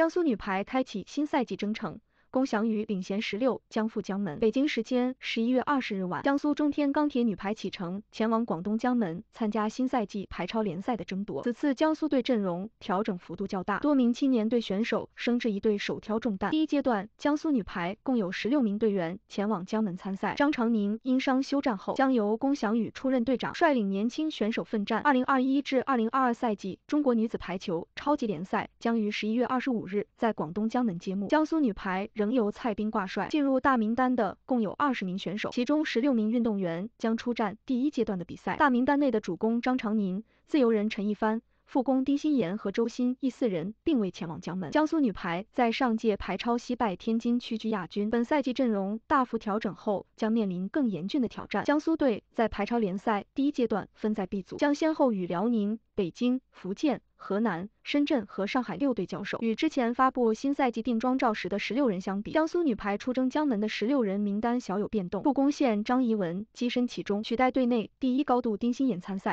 江苏女排开启新赛季征程。龚翔宇领衔十六将赴江门。北京时间十一月二十日晚，江苏中天钢铁女排启程前往广东江门参加新赛季排超联赛的争夺。此次江苏队阵容调整幅度较大，多名青年队选手升至一队，首挑重担。第一阶段，江苏女排共有十六名队员前往江门参赛。张常宁因伤休战后，将由龚翔宇出任队长，率领年轻选手奋战。二零二一至二零二二赛季中国女子排球超级联赛将于十一月二十五日在广东江门揭幕，江苏女排。仍由蔡斌挂帅，进入大名单的共有二十名选手，其中十六名运动员将出战第一阶段的比赛。大名单内的主攻张常宁、自由人陈一帆。副攻丁欣妍和周欣逸四人并未前往江门。江苏女排在上届排超惜败天津，屈居亚军。本赛季阵容大幅调整后，将面临更严峻的挑战。江苏队在排超联赛第一阶段分在 B 组，将先后与辽宁、北京、福建、河南、深圳和上海六队交手。与之前发布新赛季定妆照时的十六人相比，江苏女排出征江门的十六人名单小有变动，副攻线张怡文跻身其中，取代队内第一高度丁欣妍参赛。